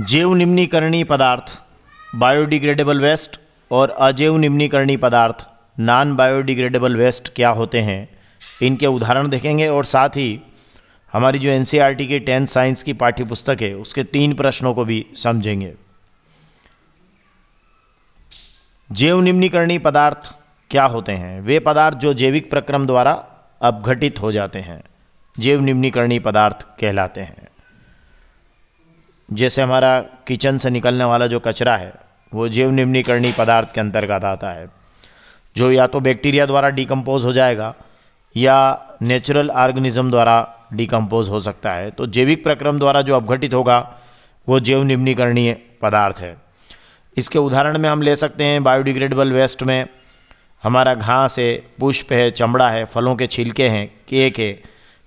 जैव निम्नीकरणीय पदार्थ biodegradable waste और अजैव निम्नीकरणीय पदार्थ नॉन बायोडिग्रेडेबल वेस्ट क्या होते हैं इनके उदाहरण देखेंगे और साथ ही हमारी जो एन e की टेंथ साइंस की पाठ्यपुस्तक है उसके तीन प्रश्नों को भी समझेंगे जैव निम्नीकरणीय पदार्थ क्या होते हैं वे पदार्थ जो जैविक प्रक्रम द्वारा अपघटित हो जाते हैं जैव निम्नीकरणीय पदार्थ कहलाते हैं जैसे हमारा किचन से निकलने वाला जो कचरा है वो जीव निम्नीकरणीय पदार्थ के अंतर्गत आता है जो या तो बैक्टीरिया द्वारा डिकम्पोज हो जाएगा या नेचुरल ऑर्गेनिज्म द्वारा डिकम्पोज हो सकता है तो जैविक प्रक्रम द्वारा जो अपघटित होगा वो जैव निम्नीकरणीय पदार्थ है इसके उदाहरण में हम ले सकते हैं बायोडिग्रेडेबल वेस्ट में हमारा घास है पुष्प है चमड़ा है फलों के छिलके हैं केक है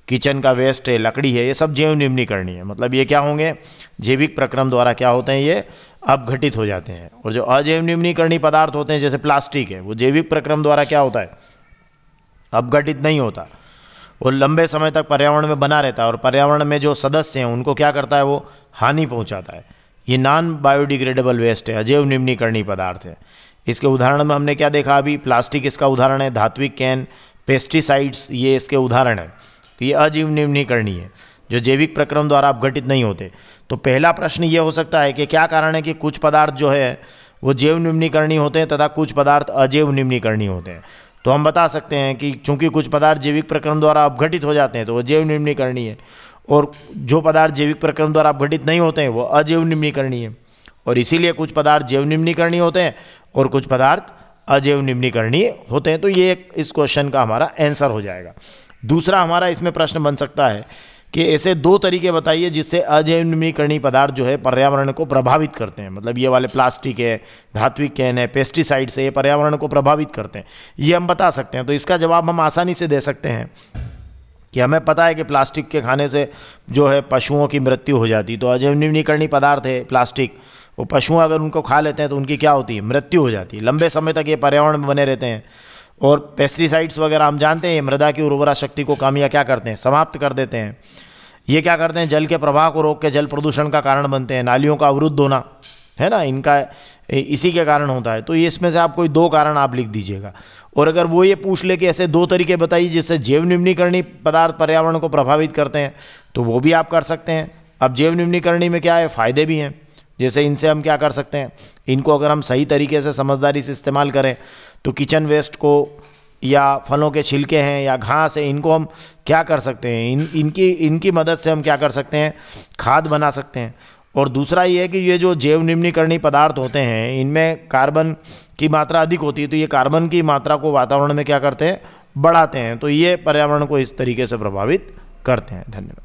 किचन का वेस्ट है लकड़ी है ये सब जैव निम्नीकरणी है मतलब ये क्या होंगे जैविक प्रक्रम द्वारा क्या होते हैं ये अपघटित हो जाते हैं और जो अजैव निम्नीकरणीय पदार्थ होते हैं जैसे प्लास्टिक है वो जैविक प्रक्रम द्वारा क्या होता है अपघटित नहीं होता वो लंबे समय तक पर्यावरण में बना रहता है और पर्यावरण में जो सदस्य हैं उनको क्या करता है वो हानि पहुँचाता है ये नॉन बायोडिग्रेडेबल वेस्ट है अजैव निम्नीकरणीय पदार्थ है इसके उदाहरण में हमने क्या देखा अभी प्लास्टिक इसका उदाहरण है धात्विक कैन पेस्टिसाइड्स ये इसके उदाहरण है तो ये अजीव करनी है जो जैविक प्रक्रम द्वारा अपघटित नहीं होते तो पहला प्रश्न ये हो सकता है कि क्या कारण है कि कुछ पदार्थ जो है वो जैव निम्नीकरणीय होते हैं तथा कुछ पदार्थ अजैव निम्नीकरणीय होते हैं तो हम बता सकते हैं कि चूंकि कुछ पदार्थ जैविक प्रक्रम द्वारा अपघटित हो जाते हैं तो वो जैव निम्नीकरणीय है और जो पदार्थ जैविक प्रक्रम द्वारा अपघटित नहीं होते हैं वो अजैव निम्नीकरणीय है और इसीलिए कुछ पदार्थ जैव निम्नीकरणीय होते हैं और कुछ पदार्थ अजैव निम्नीकरणीय होते हैं तो ये इस क्वेश्चन का हमारा आंसर हो जाएगा दूसरा हमारा इसमें प्रश्न बन सकता है कि ऐसे दो तरीके बताइए जिससे अजैवनीकरणीय पदार्थ जो है पर्यावरण को प्रभावित करते हैं मतलब ये वाले प्लास्टिक है धात्विक कैन है पेस्टिसाइड से ये पर्यावरण को प्रभावित करते हैं ये हम बता सकते हैं तो इसका जवाब हम आसानी से दे सकते हैं कि हमें पता है कि प्लास्टिक के खाने से जो है पशुओं की मृत्यु हो जाती तो अजैवनीकरणीय पदार्थ है प्लास्टिक वो पशु अगर उनको खा लेते हैं तो उनकी क्या होती है मृत्यु हो जाती है लंबे समय तक ये पर्यावरण में बने रहते हैं और पेस्टिसाइड्स वगैरह हम जानते हैं मृदा की उर्वरा शक्ति को कम या क्या करते हैं समाप्त कर देते हैं ये क्या करते हैं जल के प्रवाह को रोक के जल प्रदूषण का कारण बनते हैं नालियों का अवरुद्ध होना है ना इनका इसी के कारण होता है तो ये इसमें से आप कोई दो कारण आप लिख दीजिएगा और अगर वो ये पूछ ले कि ऐसे दो तरीके बताइए जिससे जैव निम्नीकरणी पदार्थ पर्यावरण को प्रभावित करते हैं तो वो भी आप कर सकते हैं अब जैव निम्नीकरणी में क्या है फ़ायदे भी हैं जैसे इनसे हम क्या कर सकते हैं इनको अगर हम सही तरीके से समझदारी से इस्तेमाल करें तो किचन वेस्ट को या फलों के छिलके हैं या घास है इनको हम क्या कर सकते हैं इन इनकी इनकी मदद से हम क्या कर सकते हैं खाद बना सकते हैं और दूसरा ये है कि ये जो जैव निम्नीकरणीय पदार्थ होते हैं इनमें कार्बन की मात्रा अधिक होती है तो ये कार्बन की मात्रा को वातावरण में क्या करते हैं बढ़ाते हैं तो ये पर्यावरण को इस तरीके से प्रभावित करते हैं धन्यवाद